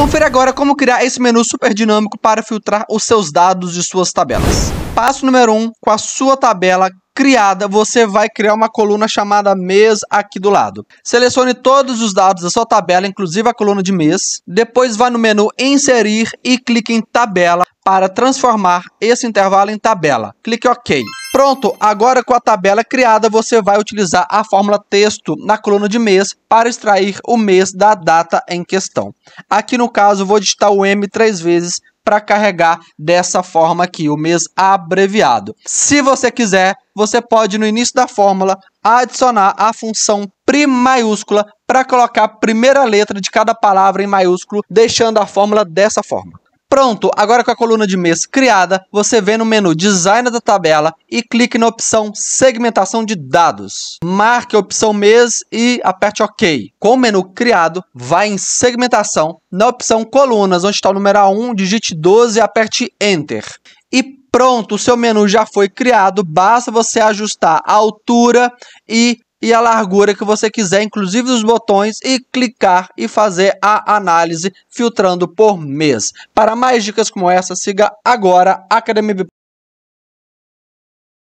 Confira agora como criar esse menu super dinâmico para filtrar os seus dados de suas tabelas. Passo número 1, um, com a sua tabela criada, você vai criar uma coluna chamada mês aqui do lado. Selecione todos os dados da sua tabela, inclusive a coluna de mês. Depois vá no menu inserir e clique em tabela para transformar esse intervalo em tabela. Clique OK. Pronto, agora com a tabela criada, você vai utilizar a fórmula texto na coluna de mês para extrair o mês da data em questão. Aqui no caso, vou digitar o M três vezes para carregar dessa forma aqui, o mês abreviado. Se você quiser, você pode no início da fórmula adicionar a função prim maiúscula para colocar a primeira letra de cada palavra em maiúsculo, deixando a fórmula dessa forma. Pronto, agora com a coluna de mês criada, você vem no menu Design da tabela e clique na opção Segmentação de dados. Marque a opção mês e aperte OK. Com o menu criado, vá em Segmentação, na opção Colunas, onde está o número 1, digite 12 e aperte Enter. E pronto, o seu menu já foi criado, basta você ajustar a altura e e a largura que você quiser, inclusive os botões, e clicar e fazer a análise filtrando por mês. Para mais dicas como essa, siga agora a Academia